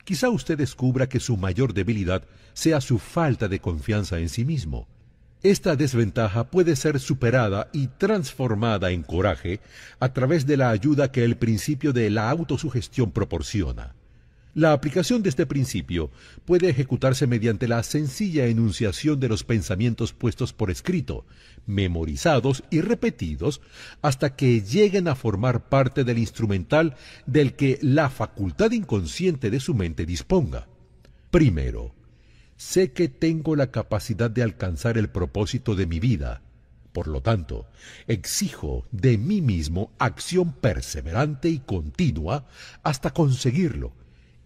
quizá usted descubra que su mayor debilidad sea su falta de confianza en sí mismo. Esta desventaja puede ser superada y transformada en coraje a través de la ayuda que el principio de la autosugestión proporciona. La aplicación de este principio puede ejecutarse mediante la sencilla enunciación de los pensamientos puestos por escrito, memorizados y repetidos hasta que lleguen a formar parte del instrumental del que la facultad inconsciente de su mente disponga. Primero, sé que tengo la capacidad de alcanzar el propósito de mi vida. Por lo tanto, exijo de mí mismo acción perseverante y continua hasta conseguirlo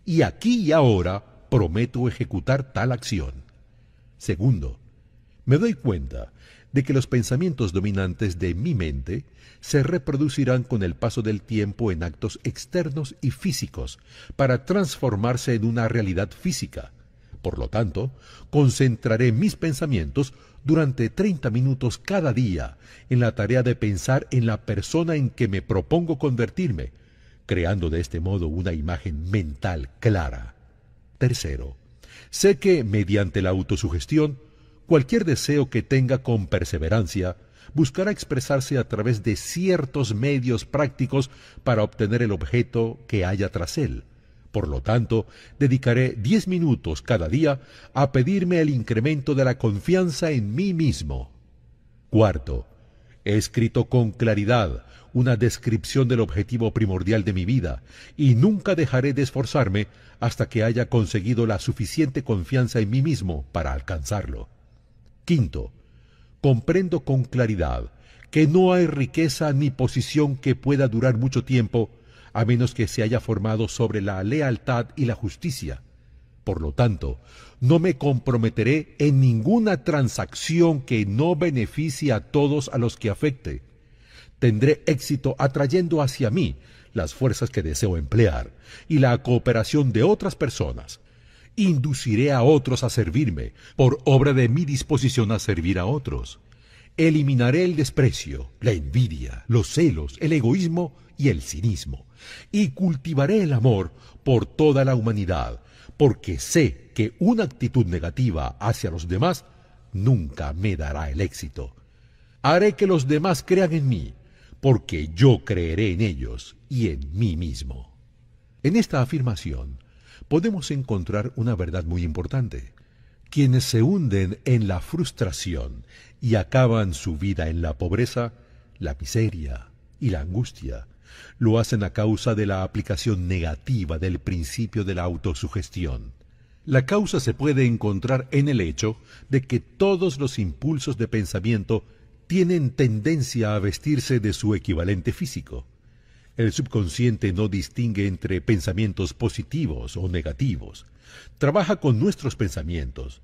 y aquí y ahora prometo ejecutar tal acción. Segundo, me doy cuenta de que los pensamientos dominantes de mi mente se reproducirán con el paso del tiempo en actos externos y físicos para transformarse en una realidad física. Por lo tanto, concentraré mis pensamientos durante 30 minutos cada día en la tarea de pensar en la persona en que me propongo convertirme, creando de este modo una imagen mental clara. Tercero, sé que mediante la autosugestión, cualquier deseo que tenga con perseverancia buscará expresarse a través de ciertos medios prácticos para obtener el objeto que haya tras él. Por lo tanto, dedicaré 10 minutos cada día a pedirme el incremento de la confianza en mí mismo. Cuarto, He escrito con claridad una descripción del objetivo primordial de mi vida y nunca dejaré de esforzarme hasta que haya conseguido la suficiente confianza en mí mismo para alcanzarlo. Quinto, comprendo con claridad que no hay riqueza ni posición que pueda durar mucho tiempo a menos que se haya formado sobre la lealtad y la justicia, por lo tanto, no me comprometeré en ninguna transacción que no beneficie a todos a los que afecte. Tendré éxito atrayendo hacia mí las fuerzas que deseo emplear y la cooperación de otras personas. Induciré a otros a servirme por obra de mi disposición a servir a otros. Eliminaré el desprecio, la envidia, los celos, el egoísmo y el cinismo. Y cultivaré el amor por toda la humanidad porque sé que una actitud negativa hacia los demás nunca me dará el éxito. Haré que los demás crean en mí, porque yo creeré en ellos y en mí mismo. En esta afirmación podemos encontrar una verdad muy importante. Quienes se hunden en la frustración y acaban su vida en la pobreza, la miseria y la angustia, lo hacen a causa de la aplicación negativa del principio de la autosugestión. La causa se puede encontrar en el hecho de que todos los impulsos de pensamiento tienen tendencia a vestirse de su equivalente físico. El subconsciente no distingue entre pensamientos positivos o negativos. Trabaja con nuestros pensamientos.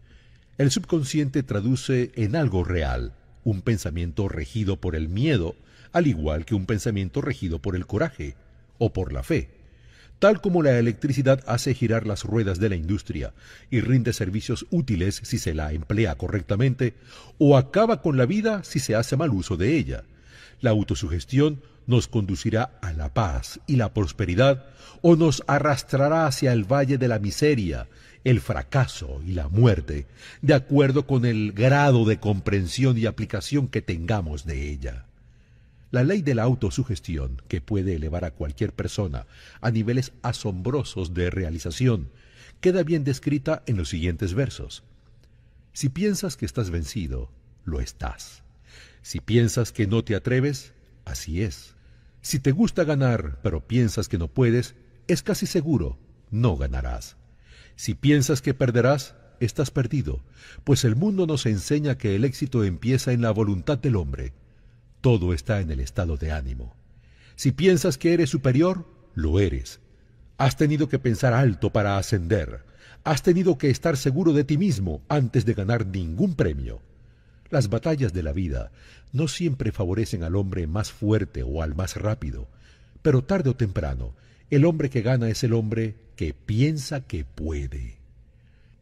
El subconsciente traduce en algo real un pensamiento regido por el miedo al igual que un pensamiento regido por el coraje o por la fe. Tal como la electricidad hace girar las ruedas de la industria y rinde servicios útiles si se la emplea correctamente, o acaba con la vida si se hace mal uso de ella. La autosugestión nos conducirá a la paz y la prosperidad o nos arrastrará hacia el valle de la miseria, el fracaso y la muerte, de acuerdo con el grado de comprensión y aplicación que tengamos de ella. La ley de la autosugestión, que puede elevar a cualquier persona a niveles asombrosos de realización, queda bien descrita en los siguientes versos. Si piensas que estás vencido, lo estás. Si piensas que no te atreves, así es. Si te gusta ganar, pero piensas que no puedes, es casi seguro, no ganarás. Si piensas que perderás, estás perdido, pues el mundo nos enseña que el éxito empieza en la voluntad del hombre. Todo está en el estado de ánimo. Si piensas que eres superior, lo eres. Has tenido que pensar alto para ascender. Has tenido que estar seguro de ti mismo antes de ganar ningún premio. Las batallas de la vida no siempre favorecen al hombre más fuerte o al más rápido, pero tarde o temprano, el hombre que gana es el hombre que piensa que puede.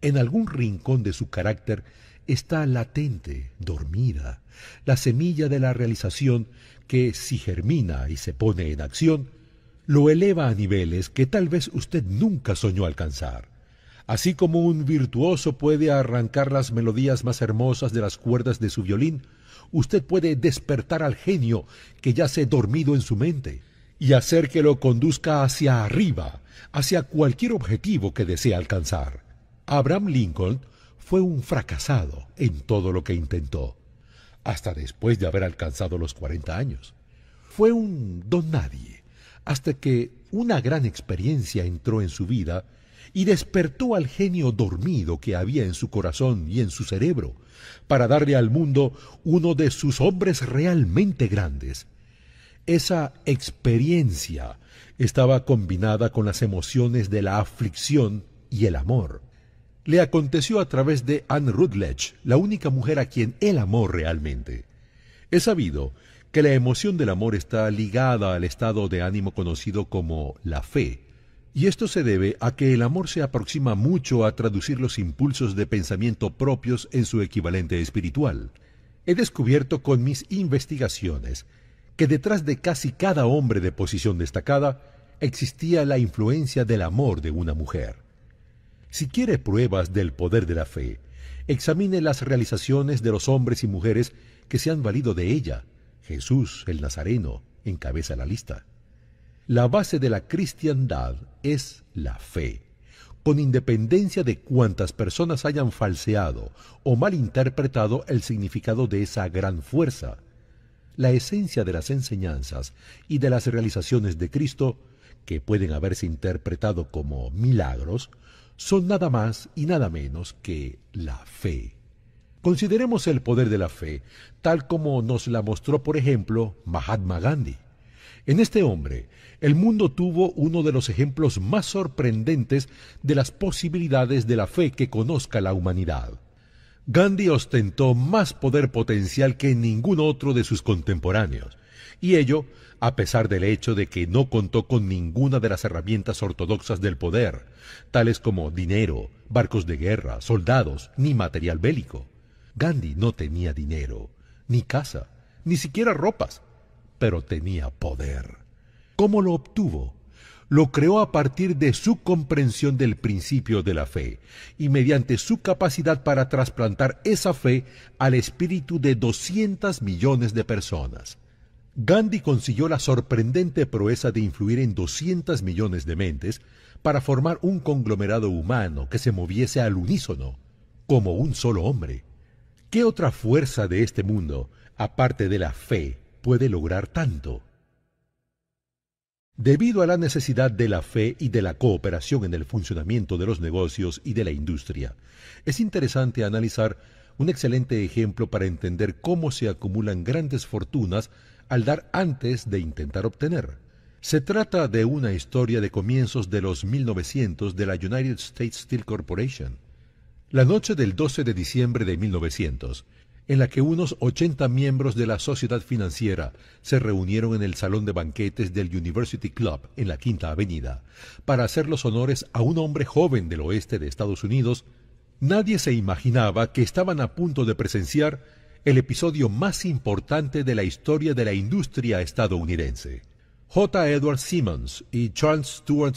En algún rincón de su carácter está latente, dormida, la semilla de la realización que, si germina y se pone en acción, lo eleva a niveles que tal vez usted nunca soñó alcanzar. Así como un virtuoso puede arrancar las melodías más hermosas de las cuerdas de su violín, usted puede despertar al genio que yace dormido en su mente y hacer que lo conduzca hacia arriba, hacia cualquier objetivo que desea alcanzar. Abraham Lincoln fue un fracasado en todo lo que intentó, hasta después de haber alcanzado los 40 años. Fue un don nadie, hasta que una gran experiencia entró en su vida y despertó al genio dormido que había en su corazón y en su cerebro, para darle al mundo uno de sus hombres realmente grandes. Esa experiencia estaba combinada con las emociones de la aflicción y el amor le aconteció a través de Anne Rutledge, la única mujer a quien él amó realmente. He sabido que la emoción del amor está ligada al estado de ánimo conocido como la fe, y esto se debe a que el amor se aproxima mucho a traducir los impulsos de pensamiento propios en su equivalente espiritual. He descubierto con mis investigaciones que detrás de casi cada hombre de posición destacada existía la influencia del amor de una mujer. Si quiere pruebas del poder de la fe, examine las realizaciones de los hombres y mujeres que se han valido de ella. Jesús el Nazareno encabeza la lista. La base de la cristiandad es la fe. Con independencia de cuántas personas hayan falseado o malinterpretado el significado de esa gran fuerza, la esencia de las enseñanzas y de las realizaciones de Cristo, que pueden haberse interpretado como milagros, son nada más y nada menos que la fe. Consideremos el poder de la fe, tal como nos la mostró, por ejemplo, Mahatma Gandhi. En este hombre, el mundo tuvo uno de los ejemplos más sorprendentes de las posibilidades de la fe que conozca la humanidad. Gandhi ostentó más poder potencial que ningún otro de sus contemporáneos. Y ello, a pesar del hecho de que no contó con ninguna de las herramientas ortodoxas del poder, tales como dinero, barcos de guerra, soldados, ni material bélico. Gandhi no tenía dinero, ni casa, ni siquiera ropas, pero tenía poder. ¿Cómo lo obtuvo? Lo creó a partir de su comprensión del principio de la fe y mediante su capacidad para trasplantar esa fe al espíritu de 200 millones de personas. Gandhi consiguió la sorprendente proeza de influir en 200 millones de mentes para formar un conglomerado humano que se moviese al unísono, como un solo hombre. ¿Qué otra fuerza de este mundo, aparte de la fe, puede lograr tanto? Debido a la necesidad de la fe y de la cooperación en el funcionamiento de los negocios y de la industria, es interesante analizar un excelente ejemplo para entender cómo se acumulan grandes fortunas al dar antes de intentar obtener. Se trata de una historia de comienzos de los 1900 de la United States Steel Corporation. La noche del 12 de diciembre de 1900, en la que unos 80 miembros de la sociedad financiera se reunieron en el salón de banquetes del University Club en la Quinta Avenida para hacer los honores a un hombre joven del oeste de Estados Unidos, nadie se imaginaba que estaban a punto de presenciar el episodio más importante de la historia de la industria estadounidense. J. Edward Simmons y Charles Stewart